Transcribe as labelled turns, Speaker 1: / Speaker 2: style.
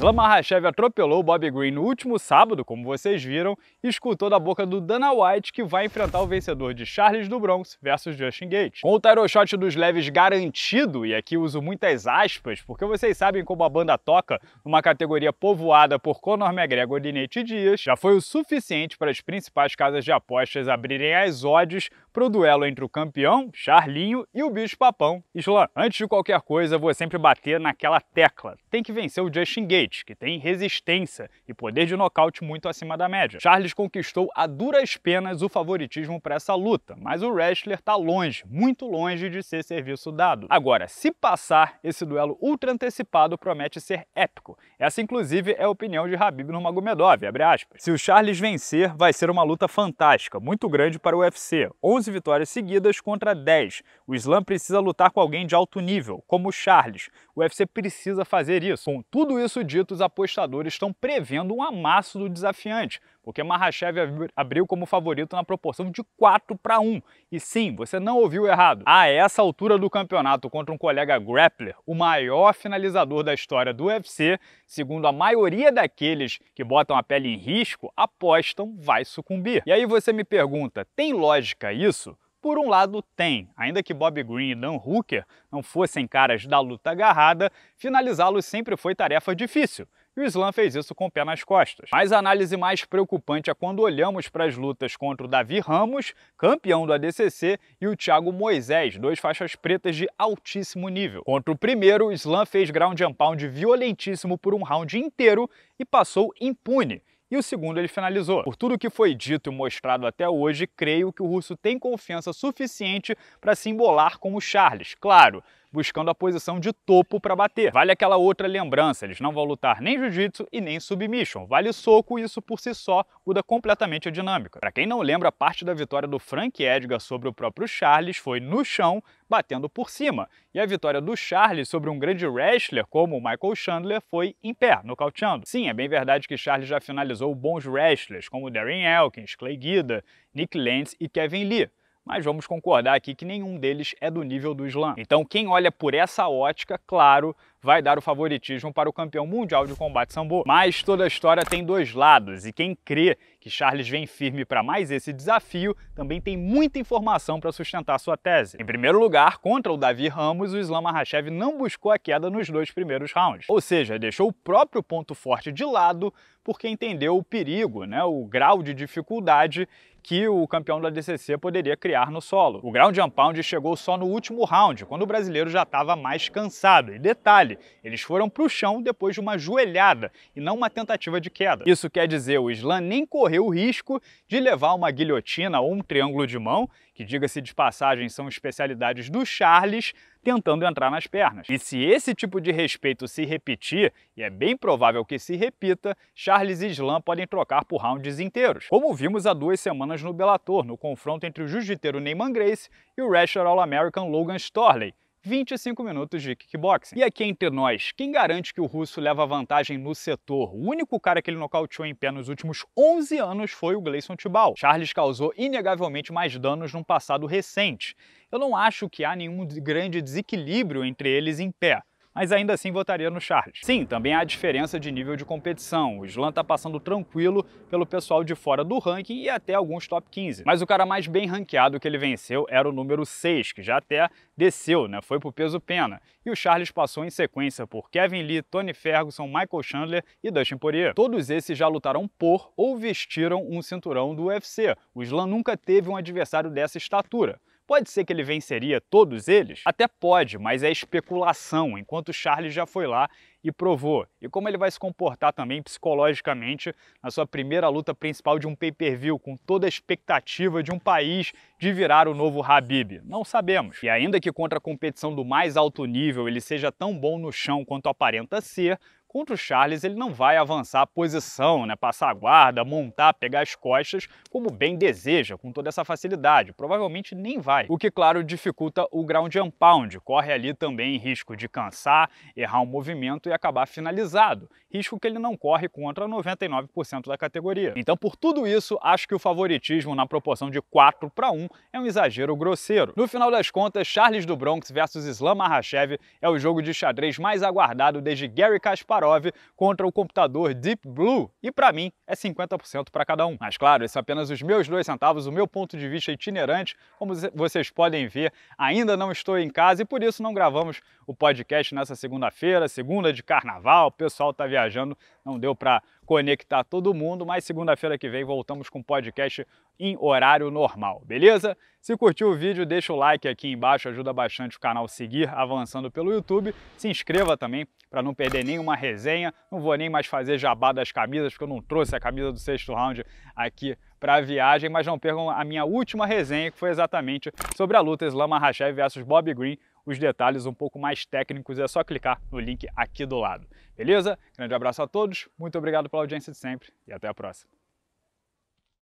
Speaker 1: Islam Mahashev atropelou o Bob Green no último sábado, como vocês viram, e escutou da boca do Dana White que vai enfrentar o vencedor de Charles do Bronx versus Justin Gates. Com o title shot dos leves garantido, e aqui uso muitas aspas, porque vocês sabem como a banda toca numa categoria povoada por Conor McGregor e Nate Dias, já foi o suficiente para as principais casas de apostas abrirem as odds para o duelo entre o campeão, Charlinho, e o bicho papão, Islam. Antes de qualquer coisa, vou sempre bater naquela tecla. Tem que vencer o Justin Gates que tem resistência e poder de nocaute muito acima da média. Charles conquistou a duras penas o favoritismo para essa luta, mas o wrestler está longe, muito longe de ser serviço dado. Agora, se passar, esse duelo ultra antecipado promete ser épico. Essa, inclusive, é a opinião de Habib Nurmagomedov, abre aspas. Se o Charles vencer, vai ser uma luta fantástica, muito grande para o UFC. 11 vitórias seguidas contra 10. O Islam precisa lutar com alguém de alto nível, como o Charles, o UFC precisa fazer isso. Com tudo isso dito, os apostadores estão prevendo um amasso do desafiante, porque Marrachev abriu como favorito na proporção de 4 para 1. E sim, você não ouviu errado. A essa altura do campeonato contra um colega grappler, o maior finalizador da história do UFC, segundo a maioria daqueles que botam a pele em risco, apostam vai sucumbir. E aí você me pergunta, tem lógica isso? Por um lado, tem, ainda que Bob Green e Dan Hooker não fossem caras da luta agarrada, finalizá-los sempre foi tarefa difícil. E o Slam fez isso com o pé nas costas. Mas a análise mais preocupante é quando olhamos para as lutas contra o Davi Ramos, campeão do ADCC, e o Thiago Moisés, dois faixas pretas de altíssimo nível. Contra o primeiro, o Slam fez ground and pound violentíssimo por um round inteiro e passou impune e o segundo ele finalizou. Por tudo que foi dito e mostrado até hoje, creio que o russo tem confiança suficiente para se embolar com o Charles. Claro, buscando a posição de topo para bater. Vale aquela outra lembrança, eles não vão lutar nem jiu-jitsu e nem submission. Vale soco e isso por si só muda completamente a dinâmica. Para quem não lembra, parte da vitória do Frank Edgar sobre o próprio Charles foi no chão, batendo por cima. E a vitória do Charles sobre um grande wrestler como o Michael Chandler foi em pé, nocauteando. Sim, é bem verdade que Charles já finalizou bons wrestlers como Darren Elkins, Clay Guida, Nick Lentz e Kevin Lee mas vamos concordar aqui que nenhum deles é do nível do Islã. Então, quem olha por essa ótica, claro, vai dar o favoritismo para o campeão mundial de combate sambo. Mas toda a história tem dois lados e quem crê que Charles vem firme para mais esse desafio também tem muita informação para sustentar sua tese. Em primeiro lugar, contra o Davi Ramos, o Islam Makhachev não buscou a queda nos dois primeiros rounds. Ou seja, deixou o próprio ponto forte de lado porque entendeu o perigo, né, o grau de dificuldade que o campeão da DCC poderia criar no solo. O ground and pound chegou só no último round, quando o brasileiro já estava mais cansado. E detalhe, mole. Eles foram para o chão depois de uma joelhada e não uma tentativa de queda. Isso quer dizer, o Islã nem correu o risco de levar uma guilhotina ou um triângulo de mão, que diga-se de passagem são especialidades do Charles, tentando entrar nas pernas. E se esse tipo de respeito se repetir, e é bem provável que se repita, Charles e Islam podem trocar por rounds inteiros, como vimos há duas semanas no Bellator, no confronto entre o jiu-jiteiro Neyman Grace e o wrestler All-American Logan Storley, 25 minutos de kickboxing. E aqui entre nós, quem garante que o russo leva vantagem no setor? O único cara que ele nocauteou em pé nos últimos 11 anos foi o Gleison Tibal. Charles causou inegavelmente mais danos num passado recente. Eu não acho que há nenhum grande desequilíbrio entre eles em pé mas ainda assim votaria no Charles. Sim, também há diferença de nível de competição. O Slan tá passando tranquilo pelo pessoal de fora do ranking e até alguns top 15. Mas o cara mais bem ranqueado que ele venceu era o número 6, que já até desceu, né? Foi pro peso pena. E o Charles passou em sequência por Kevin Lee, Tony Ferguson, Michael Chandler e Dustin Poirier. Todos esses já lutaram por ou vestiram um cinturão do UFC. O Slan nunca teve um adversário dessa estatura. Pode ser que ele venceria todos eles? Até pode, mas é especulação, enquanto Charles já foi lá e provou. E como ele vai se comportar também psicologicamente na sua primeira luta principal de um pay-per-view, com toda a expectativa de um país de virar o novo Habib? Não sabemos. E ainda que contra a competição do mais alto nível ele seja tão bom no chão quanto aparenta ser, Contra o Charles, ele não vai avançar a posição, né, passar a guarda, montar, pegar as costas, como bem deseja, com toda essa facilidade. Provavelmente nem vai. O que, claro, dificulta o ground and pound. Corre ali também risco de cansar, errar um movimento e acabar finalizado. Risco que ele não corre contra 99% da categoria. Então, por tudo isso, acho que o favoritismo na proporção de 4 para 1 é um exagero grosseiro. No final das contas, Charles do Bronx versus Islam Mahashev é o jogo de xadrez mais aguardado desde Gary Kasparov Kasparov contra o computador Deep Blue, e para mim é 50% para cada um. Mas claro, esses são é apenas os meus dois centavos, o meu ponto de vista itinerante. Como vocês podem ver, ainda não estou em casa e por isso não gravamos o podcast nessa segunda-feira, segunda de carnaval, o pessoal está viajando não deu para conectar todo mundo, mas segunda-feira que vem voltamos com podcast em horário normal, beleza? Se curtiu o vídeo, deixa o like aqui embaixo, ajuda bastante o canal seguir avançando pelo YouTube. Se inscreva também para não perder nenhuma resenha. Não vou nem mais fazer jabá das camisas, porque eu não trouxe a camisa do sexto round aqui para a viagem, mas não percam a minha última resenha, que foi exatamente sobre a luta Islam Makhachev versus Bob Green, os detalhes um pouco mais técnicos é só clicar no link aqui do lado. Beleza? Grande abraço a todos, muito obrigado pela audiência de sempre e até a próxima.